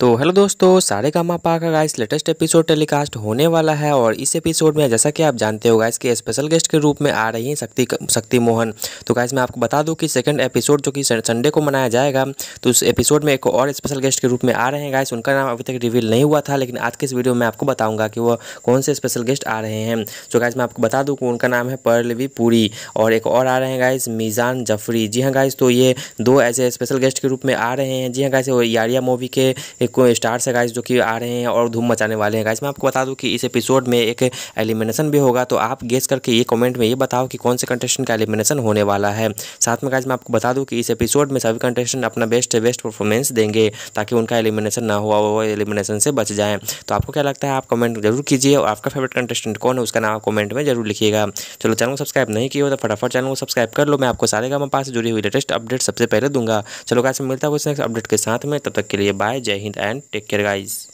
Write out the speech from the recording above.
तो हेलो दोस्तों सारे मा पा का गाइस लेटेस्ट एपिसोड टेलीकास्ट होने वाला है और इस एपिसोड में जैसा कि आप जानते हो गाइस कि स्पेशल गेस्ट के रूप में आ रही हैं शक्ति शक्ति मोहन तो गाइस मैं आपको बता दूं कि सेकंड एपिसोड जो कि संडे को मनाया जाएगा तो उस एपिसोड में एक और स्पेशल गेस्ट के रूप में आ रहे हैं गाइस उनका नाम अभी तक रिवील नहीं हुआ था लेकिन आज के इस वीडियो में आपको बताऊँगा कि वो कौन से स्पेशल गेस्ट आ रहे हैं तो गाइज़ मैं आपको बता दूँ कि उनका नाम है परलवी पुरी और एक और आ रहे हैं गाइस मीज़ान जफरी जी हाँ गाइज तो ये दो ऐसे स्पेशल गेस्ट के रूप में आ रहे हैं जी हाँ वो यारिया मूवी के एक स्टार से गाइस जो कि आ रहे हैं और धूम मचाने वाले हैं गाइस मैं आपको बता दूं कि इस एपिसोड में एक एलिमिनेशन भी होगा तो आप गेस करके ये कमेंट में ये बताओ कि कौन से कंटेस्टेंट का एलिमिनेशन होने वाला है साथ में गाइस मैं आपको बता दूं कि इस एपिसोड में सभी कंटेस्टेंट अपना बेस्ट बेस्ट परफॉर्मेंस देंगे ताकि उनका एलिमिनेशन ना हुआ वो एलिमिनेशन से बच जाए तो आपको क्या लगता है आप कमेंट जरूर कीजिए और आपका फेवरेट कंटेस्टेंट कौन है उसका नाम कमेंट में जरूर लिखिएगा चलो चैनल को सब्सक्राइब नहीं किया तो फटाफट चैनल को सब्सक्राइब कर लो मैं आपको सारे गाँव पास से जुड़ी हुई लेटेस्ट अपडेट सबसे पहले दूंगा चलो गाइस मिलता है कुछ नेक्स्ट अपडेट के साथ में तब तक के लिए bye Jai Hind and take care guys